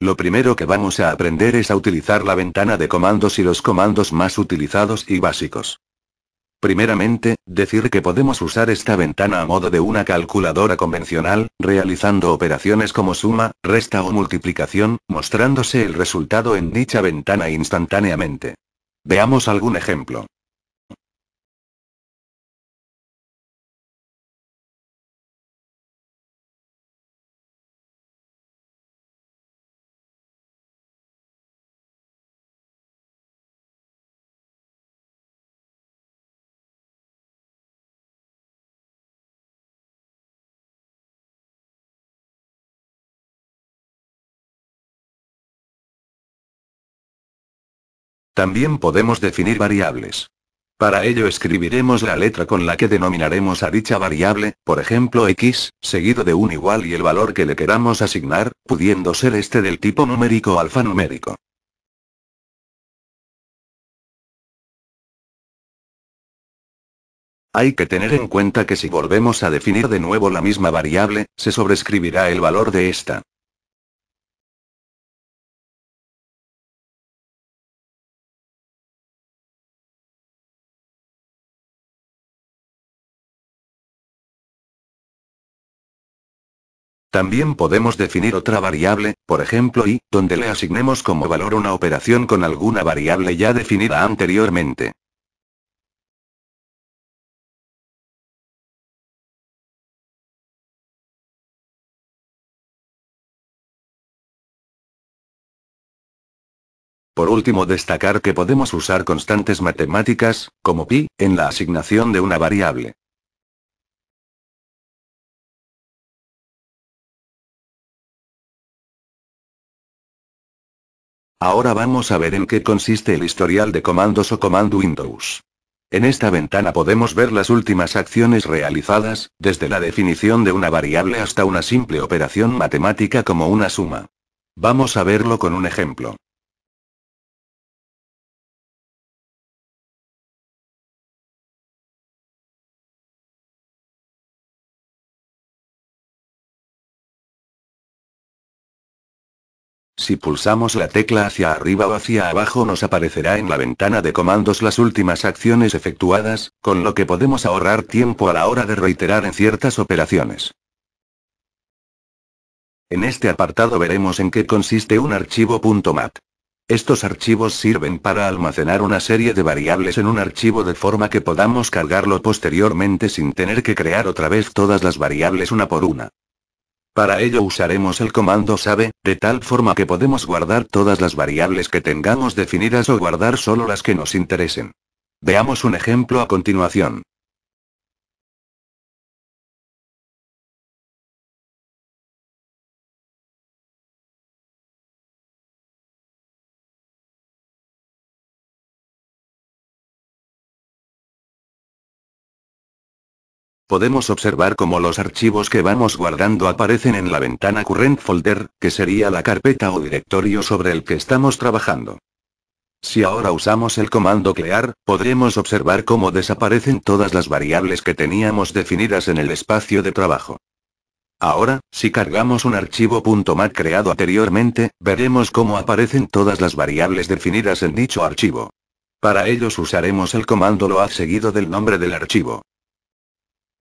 Lo primero que vamos a aprender es a utilizar la ventana de comandos y los comandos más utilizados y básicos. Primeramente, decir que podemos usar esta ventana a modo de una calculadora convencional, realizando operaciones como suma, resta o multiplicación, mostrándose el resultado en dicha ventana instantáneamente. Veamos algún ejemplo. También podemos definir variables. Para ello escribiremos la letra con la que denominaremos a dicha variable, por ejemplo x, seguido de un igual y el valor que le queramos asignar, pudiendo ser este del tipo numérico o alfanumérico. Hay que tener en cuenta que si volvemos a definir de nuevo la misma variable, se sobrescribirá el valor de esta. También podemos definir otra variable, por ejemplo y, donde le asignemos como valor una operación con alguna variable ya definida anteriormente. Por último, destacar que podemos usar constantes matemáticas, como pi, en la asignación de una variable. Ahora vamos a ver en qué consiste el historial de comandos o Command Windows. En esta ventana podemos ver las últimas acciones realizadas, desde la definición de una variable hasta una simple operación matemática como una suma. Vamos a verlo con un ejemplo. Si pulsamos la tecla hacia arriba o hacia abajo nos aparecerá en la ventana de comandos las últimas acciones efectuadas, con lo que podemos ahorrar tiempo a la hora de reiterar en ciertas operaciones. En este apartado veremos en qué consiste un archivo .mat. Estos archivos sirven para almacenar una serie de variables en un archivo de forma que podamos cargarlo posteriormente sin tener que crear otra vez todas las variables una por una. Para ello usaremos el comando sabe, de tal forma que podemos guardar todas las variables que tengamos definidas o guardar solo las que nos interesen. Veamos un ejemplo a continuación. Podemos observar cómo los archivos que vamos guardando aparecen en la ventana Current Folder, que sería la carpeta o directorio sobre el que estamos trabajando. Si ahora usamos el comando clear, podremos observar cómo desaparecen todas las variables que teníamos definidas en el espacio de trabajo. Ahora, si cargamos un archivo .mat creado anteriormente, veremos cómo aparecen todas las variables definidas en dicho archivo. Para ellos usaremos el comando load seguido del nombre del archivo.